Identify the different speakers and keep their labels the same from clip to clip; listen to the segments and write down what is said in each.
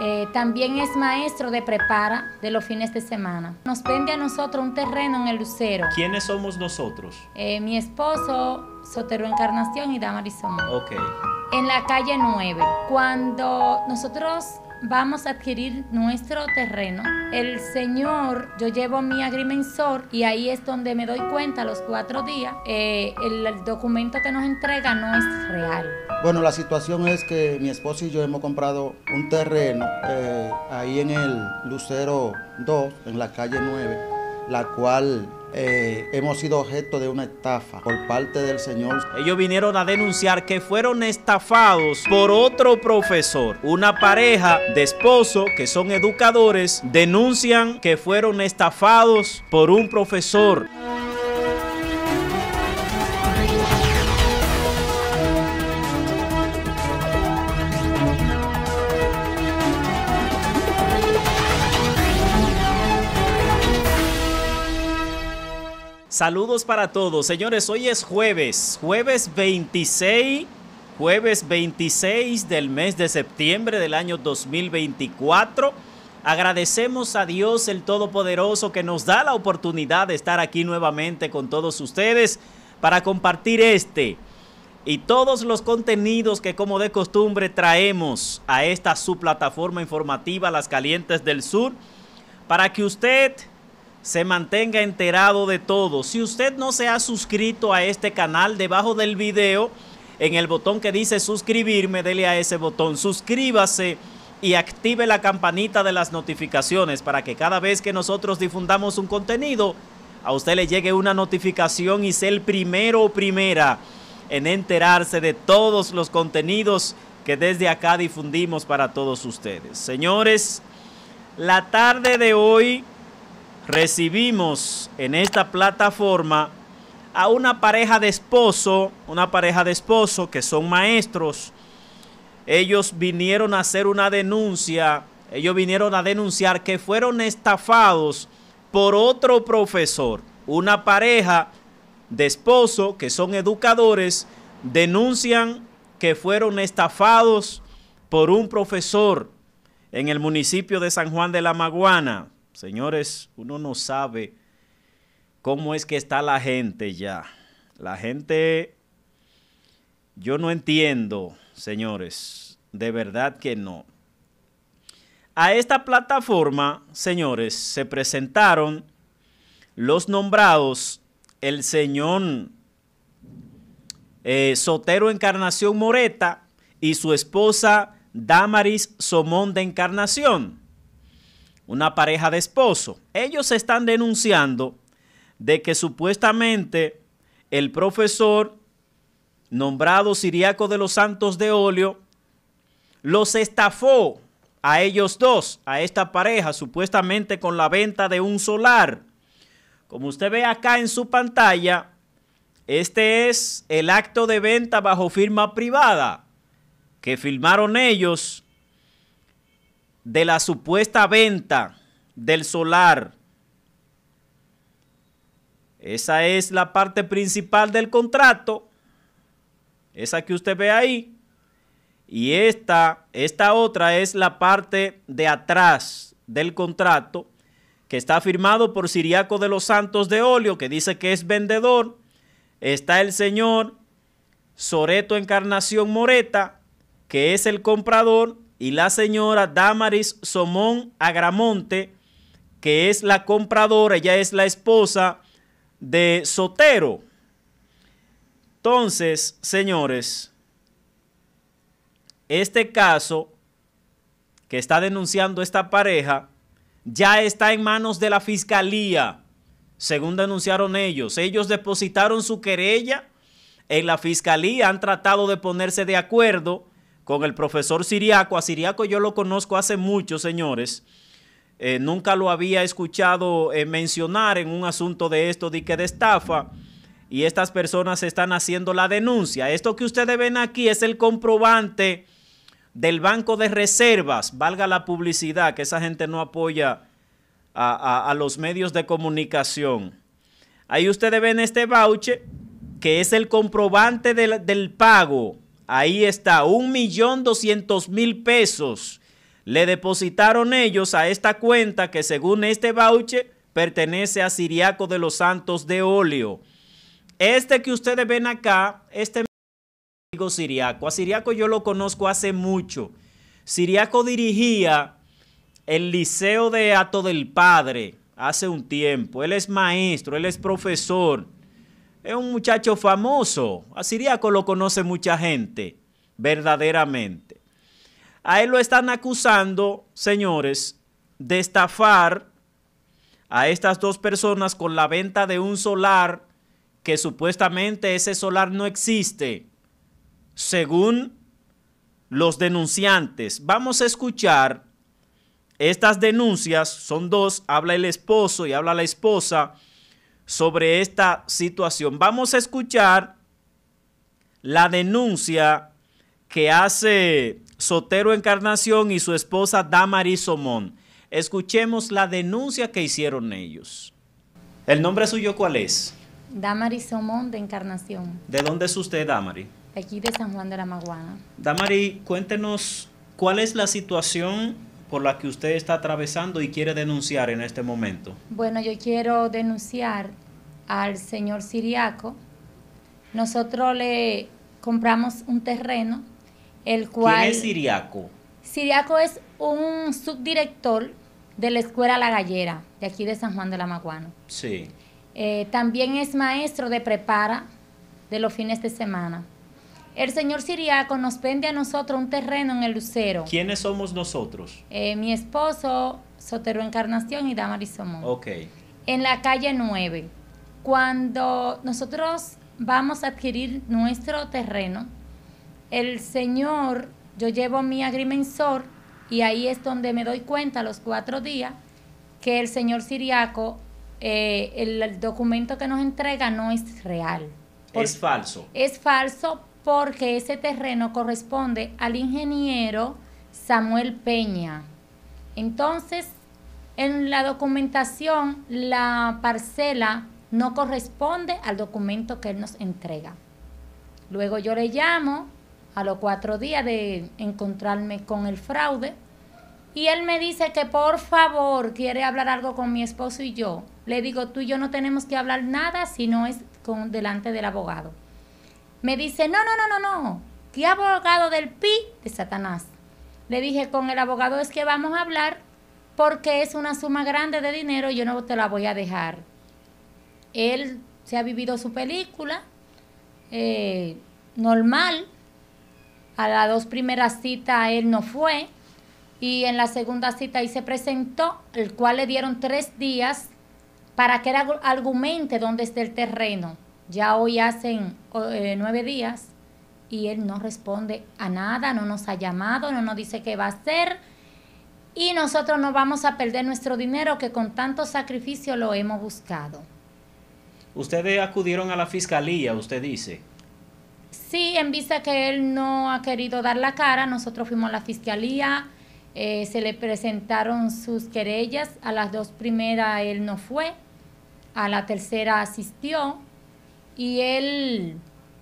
Speaker 1: Eh, también es maestro de prepara de los fines de semana. Nos vende a nosotros un terreno en el Lucero.
Speaker 2: ¿Quiénes somos nosotros?
Speaker 1: Eh, mi esposo, Sotero Encarnación y Damaris Isomón. Ok. En la calle 9. Cuando nosotros vamos a adquirir nuestro terreno. El señor, yo llevo mi agrimensor y ahí es donde me doy cuenta los cuatro días, eh, el, documento que nos entrega no es
Speaker 3: real. Bueno, la situación es que mi esposa y yo hemos comprado un terreno eh, ahí en el Lucero 2, en la calle 9, la cual eh, hemos sido objeto de una estafa por parte del Señor.
Speaker 2: Ellos vinieron a denunciar que fueron estafados por otro profesor. Una pareja de esposo que son educadores denuncian que fueron estafados por un profesor. Saludos para todos. Señores, hoy es jueves, jueves 26, jueves 26 del mes de septiembre del año 2024. Agradecemos a Dios el Todopoderoso que nos da la oportunidad de estar aquí nuevamente con todos ustedes para compartir este y todos los contenidos que como de costumbre traemos a esta su plataforma informativa Las Calientes del Sur para que usted se mantenga enterado de todo. Si usted no se ha suscrito a este canal, debajo del video, en el botón que dice suscribirme, dele a ese botón, suscríbase y active la campanita de las notificaciones para que cada vez que nosotros difundamos un contenido, a usted le llegue una notificación y sea el primero o primera en enterarse de todos los contenidos que desde acá difundimos para todos ustedes. Señores, la tarde de hoy recibimos en esta plataforma a una pareja de esposo, una pareja de esposo que son maestros. Ellos vinieron a hacer una denuncia, ellos vinieron a denunciar que fueron estafados por otro profesor. Una pareja de esposo que son educadores denuncian que fueron estafados por un profesor en el municipio de San Juan de la Maguana. Señores, uno no sabe cómo es que está la gente ya. La gente, yo no entiendo, señores, de verdad que no. A esta plataforma, señores, se presentaron los nombrados el señor eh, Sotero Encarnación Moreta y su esposa Damaris Somón de Encarnación una pareja de esposo. Ellos están denunciando de que supuestamente el profesor nombrado Siriaco de los Santos de Olio los estafó a ellos dos, a esta pareja, supuestamente con la venta de un solar. Como usted ve acá en su pantalla, este es el acto de venta bajo firma privada que firmaron ellos de la supuesta venta del solar. Esa es la parte principal del contrato. Esa que usted ve ahí. Y esta, esta otra es la parte de atrás del contrato que está firmado por Siriaco de los Santos de Olio, que dice que es vendedor. Está el señor Soreto Encarnación Moreta, que es el comprador, y la señora Damaris Somón Agramonte, que es la compradora, ella es la esposa de Sotero. Entonces, señores, este caso que está denunciando esta pareja ya está en manos de la fiscalía, según denunciaron ellos. Ellos depositaron su querella en la fiscalía, han tratado de ponerse de acuerdo con el profesor Siriaco. A Siriaco yo lo conozco hace mucho, señores. Eh, nunca lo había escuchado eh, mencionar en un asunto de esto, de que de estafa. Y estas personas están haciendo la denuncia. Esto que ustedes ven aquí es el comprobante del Banco de Reservas. Valga la publicidad, que esa gente no apoya a, a, los medios de comunicación. Ahí ustedes ven este voucher, que es el comprobante del, del pago Ahí está, un millón doscientos mil pesos. Le depositaron ellos a esta cuenta que según este bauche, pertenece a Siriaco de los Santos de Óleo. Este que ustedes ven acá, este amigo Siriaco. A Siriaco yo lo conozco hace mucho. Siriaco dirigía el Liceo de Ato del Padre hace un tiempo. Él es maestro, él es profesor es un muchacho famoso. A Siriaco lo conoce mucha gente, verdaderamente. A él lo están acusando, señores, de estafar a estas dos personas con la venta de un solar que supuestamente ese solar no existe, según los denunciantes. Vamos a escuchar estas denuncias, son dos, habla el esposo y habla la esposa sobre esta situación. Vamos a escuchar la denuncia que hace Sotero Encarnación y su esposa Damari Somón. Escuchemos la denuncia que hicieron ellos. ¿El nombre suyo cuál es?
Speaker 1: Damari Somón de Encarnación.
Speaker 2: ¿De dónde es usted, Damari?
Speaker 1: Aquí de San Juan de la Maguana.
Speaker 2: Damari, cuéntenos cuál es la situación por la que usted está atravesando y quiere denunciar en este momento?
Speaker 1: Bueno, yo quiero denunciar al señor Siriaco. Nosotros le compramos un terreno, el cual... ¿Quién es
Speaker 2: Siriaco?
Speaker 1: Siriaco es un subdirector de la Escuela La Gallera, de aquí de San Juan de la Maguano. Sí. Eh, también es maestro de prepara de los fines de semana. El señor Siriaco nos vende a nosotros un terreno en el Lucero.
Speaker 2: ¿Quiénes somos nosotros?
Speaker 1: Eh, mi esposo, Sotero Encarnación y Damaris Somón. Ok. En la calle 9. Cuando nosotros vamos a adquirir nuestro terreno, el señor, yo llevo mi agrimensor y ahí es donde me doy cuenta los cuatro días que el señor Siriaco, eh, el, el, documento que nos entrega no es real. Es falso. Es falso porque ese terreno corresponde al ingeniero Samuel Peña. Entonces, en la documentación, la parcela no corresponde al documento que él nos entrega. Luego yo le llamo a los cuatro días de encontrarme con el fraude y él me dice que por favor quiere hablar algo con mi esposo y yo. Le digo, tú y yo no tenemos que hablar nada si no es con, delante del abogado. Me dice, no, no, no, no, no, ¿qué abogado del pi de Satanás. Le dije, con el abogado es que vamos a hablar porque es una suma grande de dinero y yo no te la voy a dejar. Él se ha vivido su película eh, normal. A las dos primeras citas él no fue y en la segunda cita ahí se presentó, el cual le dieron tres días para que él argumente dónde está el terreno. Ya hoy hacen eh, nueve días y él no responde a nada, no nos ha llamado, no nos dice qué va a hacer. Y nosotros no vamos a perder nuestro dinero que con tanto sacrificio lo hemos buscado.
Speaker 2: Ustedes acudieron a la fiscalía, usted dice.
Speaker 1: Sí, en vista que él no ha querido dar la cara, nosotros fuimos a la fiscalía, eh, se le presentaron sus querellas, a las dos primeras él no fue, a la tercera asistió, y él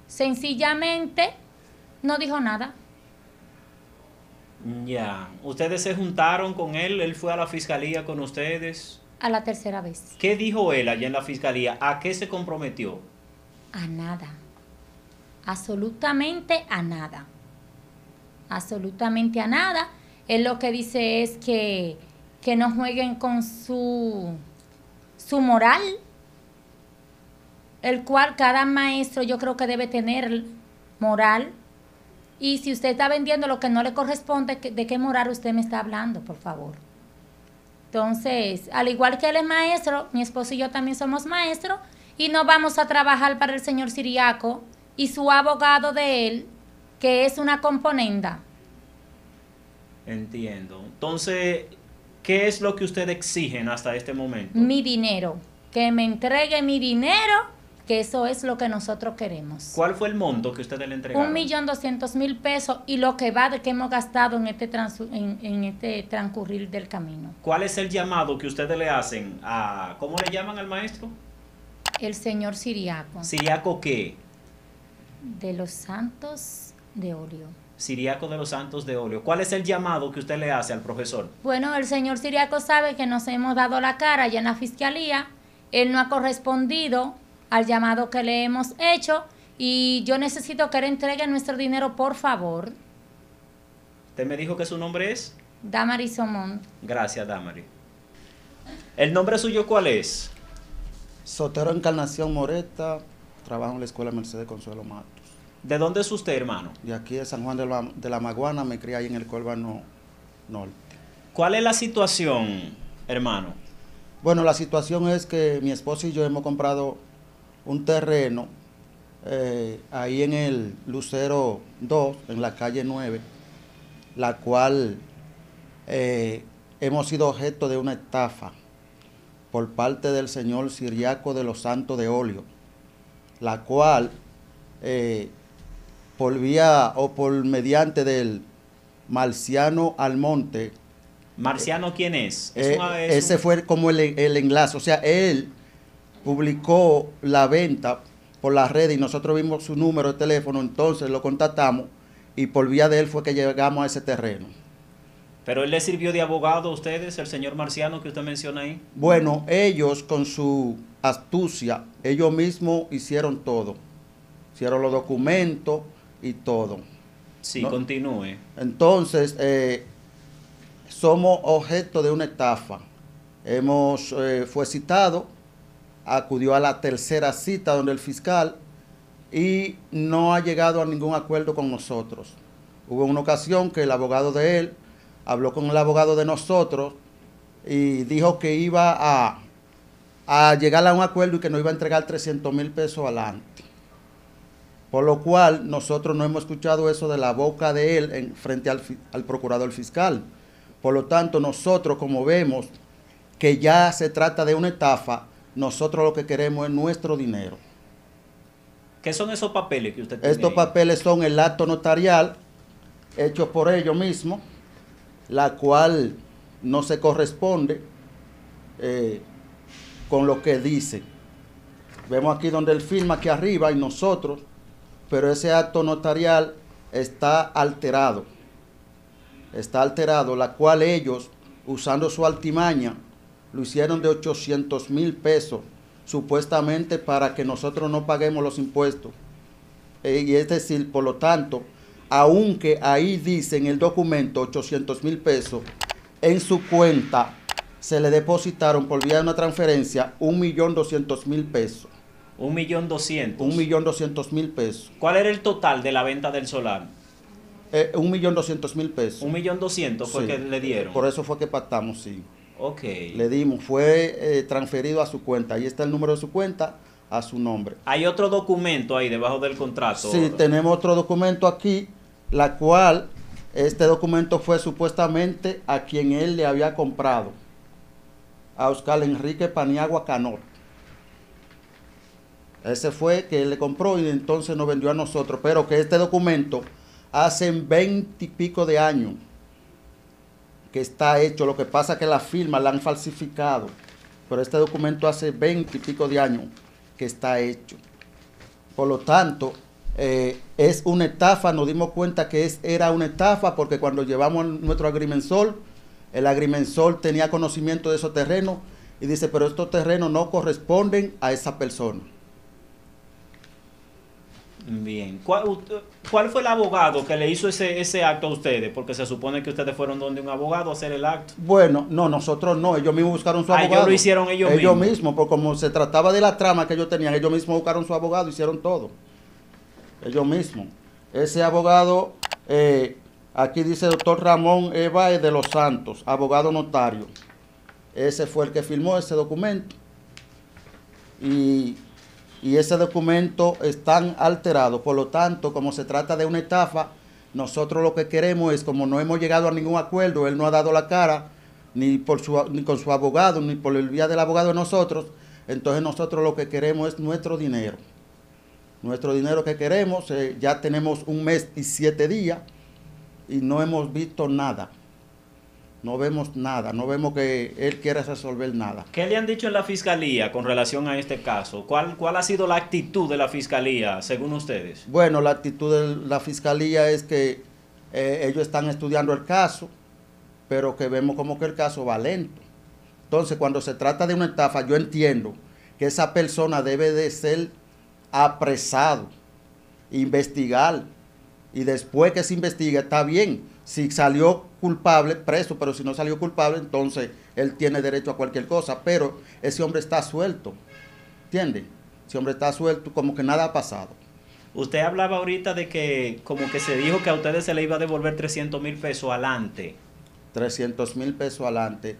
Speaker 1: sencillamente no dijo nada.
Speaker 2: Ya, ustedes se juntaron con él, él fue a la fiscalía con ustedes.
Speaker 1: A la tercera vez.
Speaker 2: ¿Qué dijo él allá en la fiscalía? ¿A qué se comprometió?
Speaker 1: A nada. Absolutamente a nada. Absolutamente a nada. Él lo que dice es que, que no jueguen con su, su moral, el cual cada maestro yo creo que debe tener moral. Y si usted está vendiendo lo que no le corresponde, ¿de qué moral usted me está hablando, por favor? Entonces, al igual que él es maestro, mi esposo y yo también somos maestros y no vamos a trabajar para el señor Siriaco y su abogado de él, que es una componenda.
Speaker 2: Entiendo. Entonces, ¿qué es lo que usted exigen hasta este momento?
Speaker 1: Mi dinero. Que me entregue mi dinero que eso es lo que nosotros queremos.
Speaker 2: ¿Cuál fue el monto que ustedes le entregaron? Un millón
Speaker 1: doscientos mil pesos y lo que va de que hemos gastado en este, en, este transcurrir del camino.
Speaker 2: ¿Cuál es el llamado que ustedes le hacen a, ¿cómo le llaman al maestro?
Speaker 1: El señor Siriaco.
Speaker 2: ¿Siriaco qué?
Speaker 1: De los santos de Olio.
Speaker 2: Siriaco de los Santos de Olio. ¿Cuál es el llamado que usted le hace al profesor?
Speaker 1: Bueno, el señor Siriaco sabe que nos hemos dado la cara ya en la fiscalía. Él no ha correspondido al llamado que le hemos hecho y yo necesito que le entregue nuestro dinero, por favor.
Speaker 2: Usted me dijo que su nombre es...
Speaker 1: Damari Somón.
Speaker 2: Gracias, Damari. ¿El nombre suyo cuál es? Sotero Encarnación Moreta, trabajo en la Escuela Mercedes Consuelo Matos. ¿De dónde es
Speaker 3: usted, hermano? De aquí de San Juan de la, Maguana, me crié ahí en el Colvano Norte.
Speaker 2: ¿Cuál es la situación, hermano?
Speaker 3: Bueno, la situación es que mi esposo y yo hemos comprado un terreno eh, ahí en el Lucero 2, en la calle 9, la cual eh, hemos sido objeto de una estafa por parte del señor Siriaco de los Santos de Olio, la cual eh, por vía o por mediante del Marciano Almonte.
Speaker 2: ¿Marciano quién es? ese
Speaker 3: fue como el, el enlace, o sea, él publicó la venta por la red y nosotros vimos su número de teléfono, entonces lo contactamos y por vía de él fue que llegamos a ese terreno.
Speaker 2: ¿Pero él le sirvió de abogado a ustedes, el señor Marciano que usted menciona ahí?
Speaker 3: Bueno, ellos con su astucia, ellos mismos hicieron todo. Hicieron los documentos y todo. Sí,
Speaker 2: continúe.
Speaker 3: Entonces, eh, somos objeto de una estafa. Hemos, eh, fue citado acudió a la tercera cita donde el fiscal y no ha llegado a ningún acuerdo con nosotros. Hubo una ocasión que el abogado de él habló con el abogado de nosotros y dijo que iba a, llegar a un acuerdo y que no iba a entregar 300 mil pesos adelante. Por lo cual nosotros no hemos escuchado eso de la boca de él en, frente al, al procurador fiscal. Por lo tanto, nosotros como vemos que ya se trata de una estafa, nosotros lo que queremos es nuestro dinero.
Speaker 2: ¿Qué son esos papeles que usted tiene? Estos
Speaker 3: papeles son el acto notarial hecho por ellos mismos, la cual no se corresponde eh, con lo que dice. Vemos aquí donde él firma, aquí arriba, y nosotros, pero ese acto notarial está alterado. Está alterado, la cual ellos, usando su altimaña, lo hicieron de 800 mil pesos, supuestamente para que nosotros no paguemos los impuestos. E, y es decir, por lo tanto, aunque ahí dice en el documento 800 mil pesos, en su cuenta se le depositaron por vía de una transferencia mil
Speaker 2: pesos. 1.200.000. mil pesos. ¿Cuál era el total de la venta del solar? Eh, mil pesos. 1.200.000 fue sí. que le dieron. Por eso
Speaker 3: fue que pactamos, sí. Le dimos, fue eh, transferido a su cuenta. Ahí está el número de su cuenta, a su nombre.
Speaker 2: Hay otro documento ahí debajo del contrato. Sí, tenemos
Speaker 3: otro documento aquí, la cual este documento fue supuestamente a quien él le había comprado, a Oscar Enrique Paniagua Canor. Ese fue que él le compró y entonces nos vendió a nosotros, pero que este documento hace 20 y pico de años que está hecho. Lo que pasa es que la firma la han falsificado. Pero este documento hace 20 y pico de años que está hecho. Por lo tanto, eh, es una estafa. Nos dimos cuenta que es, era una estafa porque cuando llevamos nuestro agrimensor, el agrimensor tenía conocimiento de esos terrenos y dice, pero estos terrenos no corresponden a esa persona.
Speaker 2: Bien. ¿Cuál, fue el abogado que le hizo ese, acto a ustedes? Porque se supone que ustedes fueron donde un abogado a hacer el acto.
Speaker 3: Bueno, no, nosotros no. Ellos mismos buscaron su abogado. Ah, ellos lo hicieron ellos, mismos. Ellos mismos, porque como se trataba de la trama que ellos tenían, ellos mismos buscaron su abogado, hicieron todo. Ellos mismos. Ese abogado, eh, aquí dice doctor Ramón Eva de los Santos, abogado notario. Ese fue el que firmó ese documento. Y y ese documento está alterado, Por lo tanto, como se trata de una estafa, nosotros lo que queremos es, como no hemos llegado a ningún acuerdo, él no ha dado la cara, ni, por su, ni con su abogado, ni por el vía del abogado de nosotros, entonces nosotros lo que queremos es nuestro dinero. Nuestro dinero que queremos, eh, ya tenemos un mes y siete días y no hemos visto nada. No vemos nada, no vemos que él quiera resolver nada.
Speaker 2: ¿Qué le han dicho en la fiscalía con relación a este caso? ¿Cuál, cuál ha sido la actitud de la fiscalía, según ustedes?
Speaker 3: Bueno, la actitud de la fiscalía es que eh, ellos están estudiando el caso, pero que vemos como que el caso va lento. Entonces, cuando se trata de una estafa, yo entiendo que esa persona debe de ser apresado, investigar, y después que se investigue, está bien. Si salió culpable, preso, pero si no salió culpable, entonces él tiene derecho a cualquier cosa, pero ese hombre está suelto, entiende Ese hombre está suelto, como que nada ha pasado.
Speaker 2: Usted hablaba ahorita de que como que se dijo que a ustedes se le iba a devolver 300 mil pesos adelante.
Speaker 3: 300 mil pesos adelante.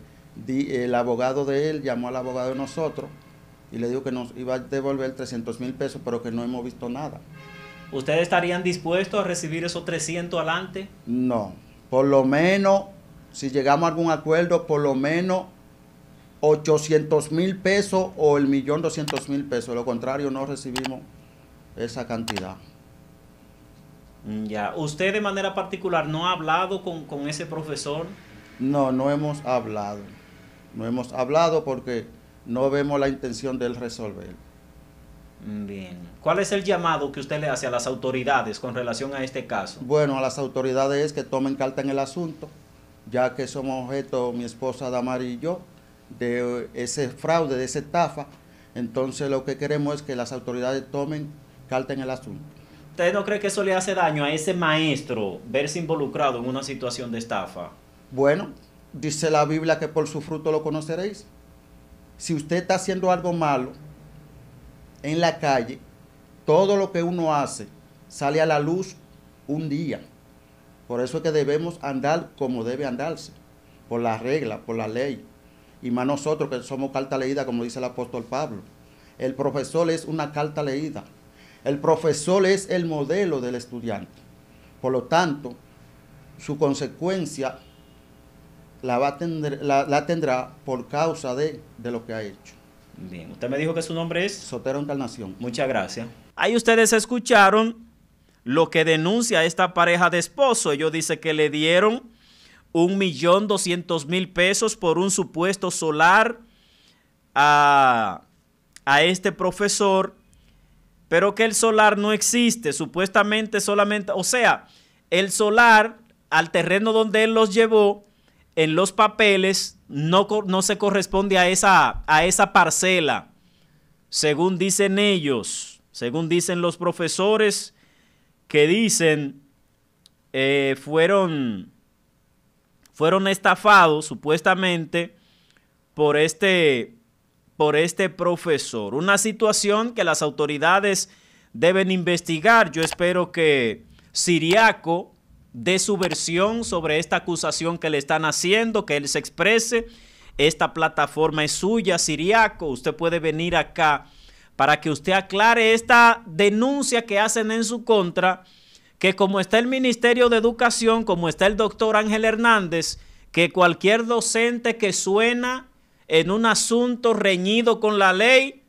Speaker 3: El abogado de él llamó al abogado de nosotros y le dijo que nos iba a devolver 300 mil pesos, pero que no hemos visto nada.
Speaker 2: ¿Ustedes estarían dispuestos a recibir esos 300 adelante?
Speaker 3: No, por lo menos, si llegamos a algún acuerdo, por lo menos 800 mil pesos o el millón 200 mil pesos. Lo contrario, no recibimos esa cantidad.
Speaker 2: Mm, ya, ¿usted de manera particular no ha hablado con, ese profesor? No, no
Speaker 3: hemos hablado. No hemos hablado porque no vemos la intención de él resolverlo. Mm, bien.
Speaker 2: ¿Cuál es el llamado que usted le hace a las autoridades con relación a este caso?
Speaker 3: Bueno, a las autoridades es que tomen carta en el asunto, ya que somos objeto, mi esposa Damari y yo, de ese fraude, de esa estafa. Entonces
Speaker 2: lo que queremos es que las autoridades tomen carta en el asunto. ¿Usted no cree que eso le hace daño a ese maestro verse involucrado en una situación de estafa? Bueno, dice la Biblia que
Speaker 3: por su fruto lo conoceréis.
Speaker 2: Si usted está haciendo algo malo,
Speaker 3: en la calle, todo lo que uno hace sale a la luz un día. Por eso es que debemos andar como debe andarse, por la regla por la ley. Y más nosotros que somos carta leída, como dice el apóstol Pablo. El profesor es una carta leída. El profesor es el modelo del estudiante. Por lo tanto, su consecuencia la, va a tendrá por causa de lo que ha hecho. Bien, usted
Speaker 2: me dijo que su nombre es Sotero Encarnación. Muchas gracias. Ahí ustedes escucharon lo que denuncia esta pareja de esposo. Ellos dicen que le dieron un millón doscientos mil pesos por un supuesto solar a, a este profesor, pero que el solar no existe, supuestamente solamente, o sea, el solar al terreno donde él los llevó, en los papeles no, no se corresponde a esa, a esa parcela, según dicen ellos, según dicen los profesores que dicen eh, fueron, fueron estafados supuestamente por este, por este profesor. Una situación que las autoridades deben investigar. Yo espero que Siriaco de su versión sobre esta acusación que le están haciendo, que él se exprese. Esta plataforma es suya, Siriaco. Usted puede venir acá para que usted aclare esta denuncia que hacen en su contra, que como está el Ministerio de Educación, como está el doctor Ángel Hernández, que cualquier docente que suena en un asunto reñido con la ley,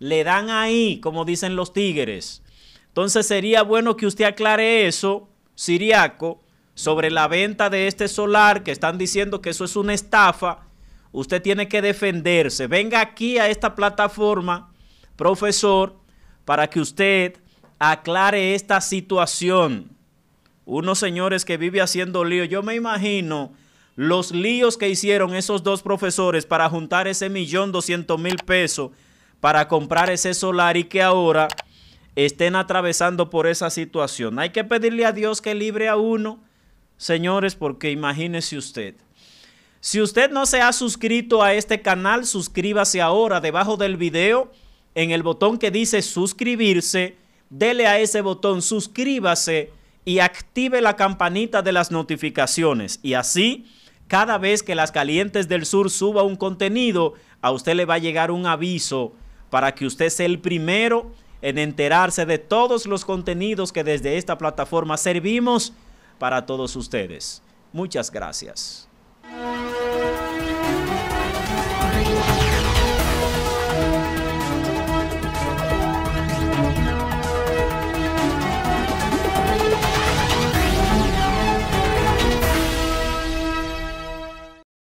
Speaker 2: le dan ahí, como dicen los tigres. Entonces sería bueno que usted aclare eso Siriaco sobre la venta de este solar, que están diciendo que eso es una estafa, usted tiene que defenderse. Venga aquí a esta plataforma, profesor, para que usted aclare esta situación. Unos señores que vive haciendo líos, yo me imagino los líos que hicieron esos dos profesores para juntar ese millón doscientos mil pesos para comprar ese solar y que ahora estén atravesando por esa situación. Hay que pedirle a Dios que libre a uno, señores, porque imagínese usted. Si usted no se ha suscrito a este canal, suscríbase ahora debajo del video, en el botón que dice suscribirse, dele a ese botón suscríbase y active la campanita de las notificaciones. Y así, cada vez que Las Calientes del Sur suba un contenido, a usted le va a llegar un aviso para que usted sea el primero en enterarse de todos los contenidos que desde esta plataforma servimos para todos ustedes. Muchas gracias.